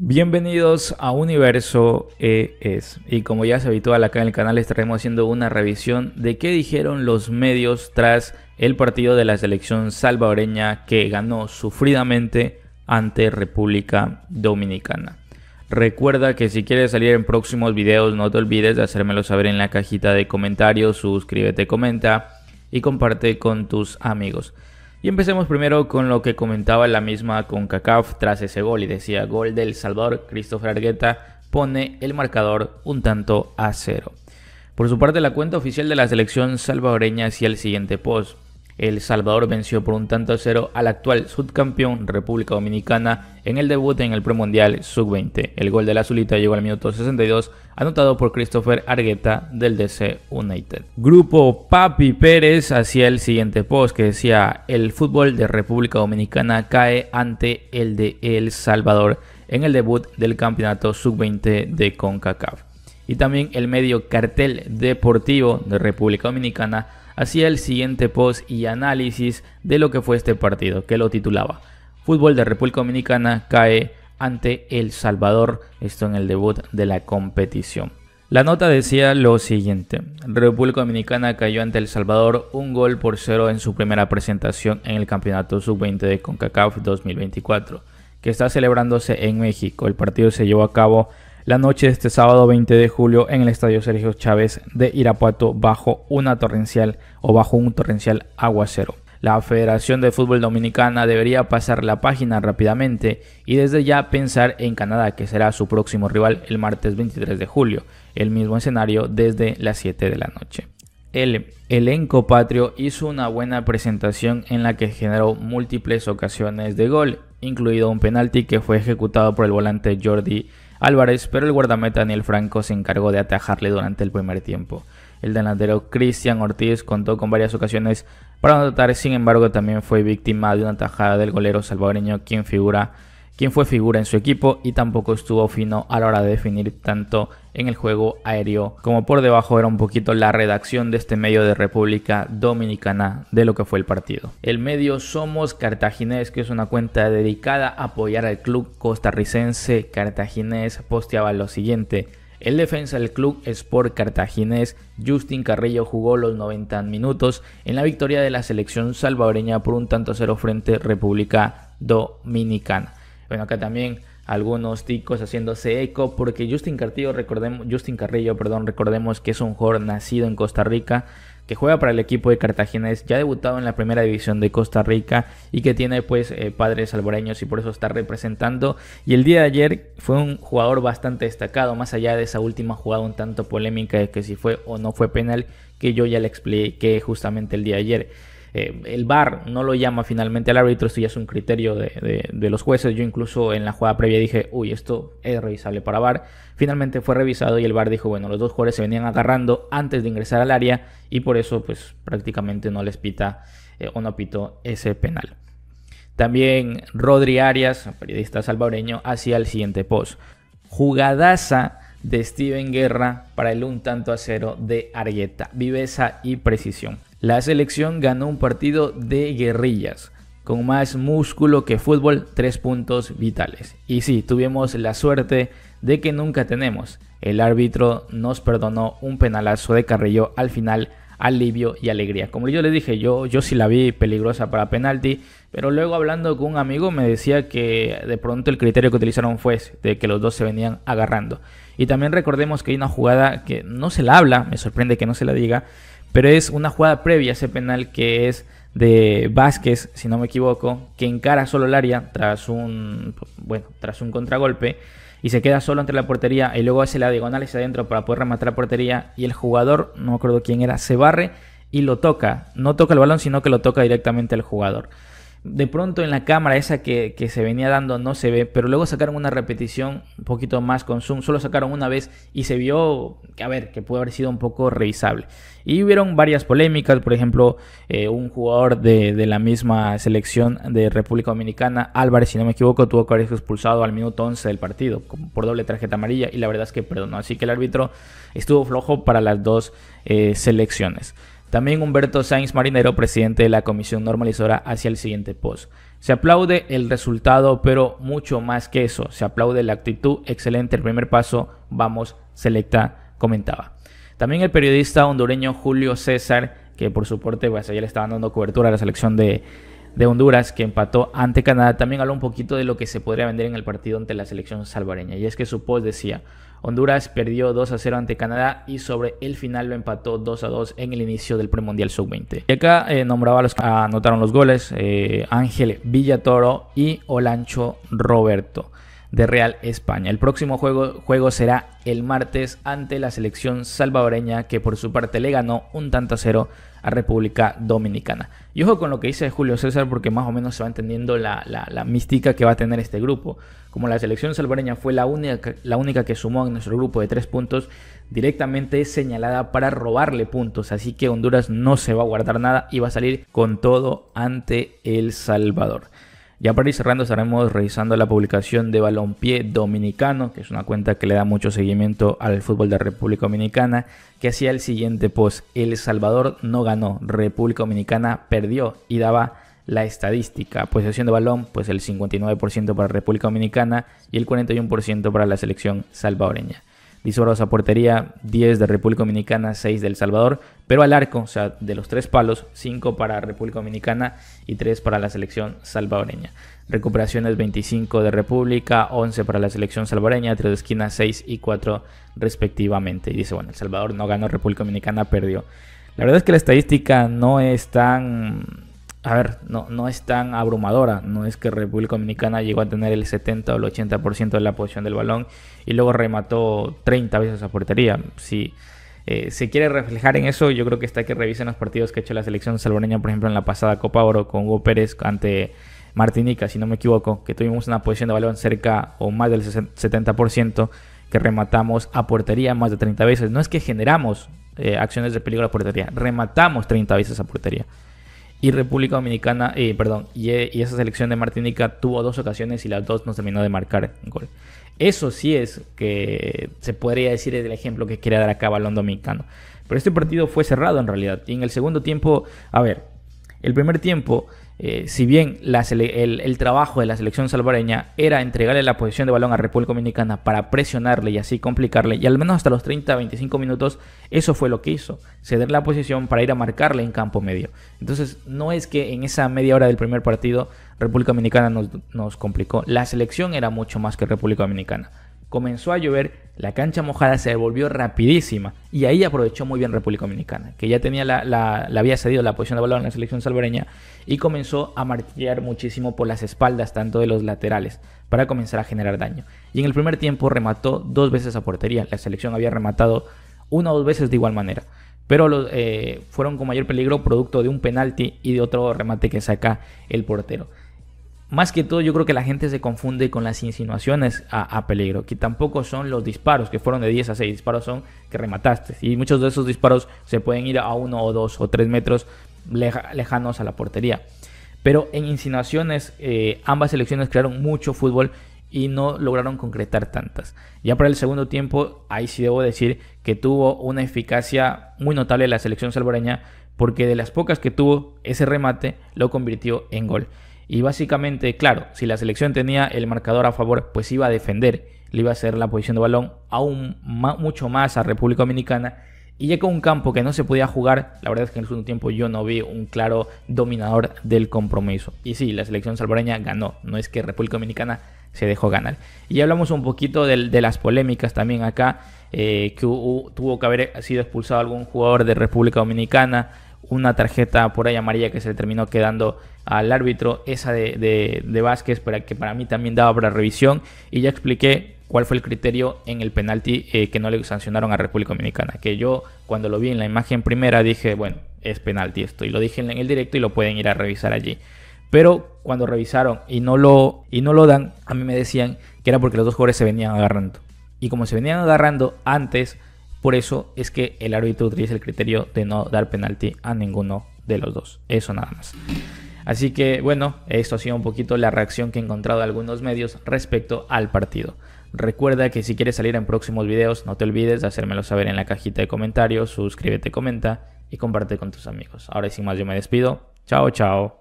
Bienvenidos a Universo ES. Y como ya se habitual acá en el canal estaremos haciendo una revisión de qué dijeron los medios tras el partido de la selección salvadoreña que ganó sufridamente ante República Dominicana. Recuerda que si quieres salir en próximos videos no te olvides de hacérmelo saber en la cajita de comentarios, suscríbete, comenta y comparte con tus amigos. Y empecemos primero con lo que comentaba la misma CONCACAF tras ese gol y decía gol del Salvador, Christopher Argueta pone el marcador un tanto a cero. Por su parte la cuenta oficial de la selección salvadoreña hacía el siguiente post. El Salvador venció por un tanto a cero al actual subcampeón República Dominicana en el debut en el premundial sub-20. El gol de la Azulita llegó al minuto 62, anotado por Christopher Argueta del DC United. Grupo Papi Pérez hacía el siguiente post que decía: El fútbol de República Dominicana cae ante el de El Salvador en el debut del campeonato sub-20 de CONCACAF. Y también el medio cartel deportivo de República Dominicana hacía el siguiente post y análisis de lo que fue este partido, que lo titulaba Fútbol de República Dominicana cae ante El Salvador, esto en el debut de la competición. La nota decía lo siguiente, República Dominicana cayó ante El Salvador un gol por cero en su primera presentación en el Campeonato Sub-20 de CONCACAF 2024, que está celebrándose en México. El partido se llevó a cabo la noche de este sábado 20 de julio en el Estadio Sergio Chávez de Irapuato bajo una torrencial o bajo un torrencial aguacero. La Federación de Fútbol Dominicana debería pasar la página rápidamente y desde ya pensar en Canadá, que será su próximo rival el martes 23 de julio, el mismo escenario desde las 7 de la noche. El elenco patrio hizo una buena presentación en la que generó múltiples ocasiones de gol, incluido un penalti que fue ejecutado por el volante Jordi Álvarez, pero el guardameta Daniel Franco se encargó de atajarle durante el primer tiempo. El delantero Cristian Ortiz contó con varias ocasiones para anotar, sin embargo también fue víctima de una tajada del golero salvadoreño quien figura quien fue figura en su equipo y tampoco estuvo fino a la hora de definir tanto en el juego aéreo como por debajo era un poquito la redacción de este medio de República Dominicana de lo que fue el partido. El medio Somos Cartaginés, que es una cuenta dedicada a apoyar al club costarricense Cartaginés, posteaba lo siguiente. El defensa del club Sport Cartaginés, Justin Carrillo, jugó los 90 minutos en la victoria de la selección salvadoreña por un tanto cero frente República Dominicana. Bueno, acá también algunos ticos haciéndose eco porque Justin Carrillo, recordemos, Justin Carrillo, perdón, recordemos que es un jugador nacido en Costa Rica que juega para el equipo de Cartagena, es ya debutado en la primera división de Costa Rica y que tiene pues eh, padres alboreños y por eso está representando. Y el día de ayer fue un jugador bastante destacado, más allá de esa última jugada un tanto polémica de que si fue o no fue penal, que yo ya le expliqué justamente el día de ayer. Eh, el VAR no lo llama finalmente al árbitro, esto ya es un criterio de, los jueces. Yo incluso en la jugada previa dije, uy, esto es revisable para VAR. Finalmente fue revisado y el VAR dijo, bueno, los dos jugadores se venían agarrando antes de ingresar al área y por eso pues prácticamente no les pita eh, o no pito ese penal. También Rodri Arias, periodista salvadoreño, hacía el siguiente post. Jugadaza de Steven Guerra para el un tanto a cero de Arieta. Viveza y precisión. La selección ganó un partido de guerrillas, con más músculo que fútbol, tres puntos vitales. Y sí, tuvimos la suerte de que nunca tenemos. El árbitro nos perdonó un penalazo de Carrillo al final alivio y alegría. Como yo le dije, yo, yo sí la vi peligrosa para penalti, pero luego hablando con un amigo me decía que de pronto el criterio que utilizaron fue de que los dos se venían agarrando. Y también recordemos que hay una jugada que no se la habla, me sorprende que no se la diga, pero es una jugada previa a ese penal que es de Vázquez, si no me equivoco, que encara solo el área tras un, bueno, tras un contragolpe y se queda solo entre la portería y luego hace la diagonal hacia adentro para poder rematar la portería y el jugador, no me acuerdo quién era, se barre y lo toca. No toca el balón, sino que lo toca directamente al jugador de pronto en la cámara esa que, se venía dando no se ve, pero luego sacaron una repetición un poquito más con zoom, solo sacaron una vez y se vio, a ver, que puede haber sido un poco revisable. Y hubieron varias polémicas, por ejemplo, eh, un jugador de, la misma selección de República Dominicana, Álvarez, si no me equivoco, tuvo que haber expulsado al minuto 11 del partido por doble tarjeta amarilla y la verdad es que perdonó, así que el árbitro estuvo flojo para las dos eh, selecciones. También Humberto Sainz Marinero, presidente de la Comisión Normalizadora, hacia el siguiente post. Se aplaude el resultado, pero mucho más que eso. Se aplaude la actitud, excelente el primer paso, vamos, selecta, comentaba. También el periodista hondureño Julio César, que por su parte, pues, ayer le estaban dando cobertura a la selección de, de Honduras que empató ante Canadá también habló un poquito de lo que se podría vender en el partido ante la selección salvareña. Y es que su post decía, Honduras perdió 2 a 0 ante Canadá y sobre el final lo empató 2 a 2 en el inicio del premundial sub-20. Y acá eh, nombraba los que anotaron los goles: eh, Ángel Villatoro y Olancho Roberto de Real España. El próximo juego, juego, será el martes ante la selección salvadoreña que por su parte le ganó un tanto a cero a República Dominicana. Y ojo con lo que dice Julio César porque más o menos se va entendiendo la, mística que va a tener este grupo. Como la selección salvadoreña fue la única, la única que sumó en nuestro grupo de tres puntos, directamente es señalada para robarle puntos. Así que Honduras no se va a guardar nada y va a salir con todo ante El Salvador. Ya para ir cerrando estaremos revisando la publicación de Balompié Dominicano, que es una cuenta que le da mucho seguimiento al fútbol de República Dominicana, que hacía el siguiente post. El Salvador no ganó, República Dominicana perdió y daba la estadística. pues de balón, pues el 59% para República Dominicana y el 41% para la selección salvadoreña disparos a portería, 10 de República Dominicana, 6 del El Salvador, pero al arco, o sea, de los tres palos, 5 para República Dominicana y 3 para la selección salvadoreña. Recuperaciones 25 de República, 11 para la selección salvadoreña, 3 de esquina, 6 y 4 respectivamente. Y dice, bueno, El Salvador no ganó, República Dominicana perdió. La verdad es que la estadística no es tan a ver, no, no es tan abrumadora. No es que República Dominicana llegó a tener el 70 o el 80% de la posición del balón y luego remató 30 veces a portería. Si eh, se quiere reflejar en eso, yo creo que está que revisen los partidos que ha hecho la selección salvadoreña, por ejemplo, en la pasada Copa Oro con Hugo Pérez ante Martinica, si no me equivoco, que tuvimos una posición de balón cerca o más del 70%, que rematamos a portería más de 30 veces. No es que generamos eh, acciones de peligro a portería, rematamos 30 veces a portería. Y República Dominicana, eh, perdón, eh, y, esa selección de Martinica tuvo dos ocasiones y las dos nos terminó de marcar un gol. Eso sí es que se podría decir el ejemplo que quería dar acá Balón Dominicano. Pero este partido fue cerrado en realidad. Y en el segundo tiempo, a ver, el primer tiempo eh, si bien el, trabajo de la selección salvareña era entregarle la posición de balón a República Dominicana para presionarle y así complicarle, y al menos hasta los 30-25 minutos, eso fue lo que hizo, ceder la posición para ir a marcarle en campo medio. Entonces, no es que en esa media hora del primer partido República Dominicana nos, nos complicó, la selección era mucho más que República Dominicana comenzó a llover, la cancha mojada se devolvió rapidísima y ahí aprovechó muy bien República Dominicana, que ya tenía la, había cedido la posición de balón en la selección salvareña y comenzó a martillar muchísimo por las espaldas, tanto de los laterales, para comenzar a generar daño. Y en el primer tiempo remató dos veces a portería, la selección había rematado una o dos veces de igual manera. Pero los, eh, fueron con mayor peligro producto de un penalti y de otro remate que saca el portero más que todo yo creo que la gente se confunde con las insinuaciones a, peligro, que tampoco son los disparos, que fueron de 10 a 6 disparos son que remataste. Y muchos de esos disparos se pueden ir a 1 o 2 o 3 metros lejanos a la portería. Pero en insinuaciones eh, ambas selecciones crearon mucho fútbol y no lograron concretar tantas. Ya para el segundo tiempo, ahí sí debo decir que tuvo una eficacia muy notable la selección salvoreña, porque de las pocas que tuvo ese remate lo convirtió en gol. Y básicamente, claro, si la selección tenía el marcador a favor, pues iba a defender, le iba a hacer la posición de balón aún mucho más a República Dominicana. Y llegó un campo que no se podía jugar, la verdad es que en el tiempo yo no vi un claro dominador del compromiso. Y sí, la selección salvoreña ganó, no es que República Dominicana se dejó ganar. Y hablamos un poquito de, las polémicas también acá, eh, que tuvo que haber sido expulsado algún jugador de República Dominicana, una tarjeta por ahí amarilla que se le terminó quedando al árbitro, esa de, Vázquez, para que para mí también daba para revisión. Y ya expliqué cuál fue el criterio en el penalti eh, que no le sancionaron a República Dominicana. Que yo cuando lo vi en la imagen primera dije, bueno, es penalti esto. Y lo dije en el directo y lo pueden ir a revisar allí. Pero cuando revisaron y no lo, y no lo dan, a mí me decían que era porque los dos jugadores se venían agarrando. Y como se venían agarrando antes, por eso es que el árbitro utiliza el criterio de no dar penalti a ninguno de los dos. Eso nada más. Así que bueno, esto ha sido un poquito la reacción que he encontrado de algunos medios respecto al partido. Recuerda que si quieres salir en próximos videos, no te olvides de hacérmelo saber en la cajita de comentarios, suscríbete, comenta y comparte con tus amigos. Ahora sin más yo me despido. Chao, chao.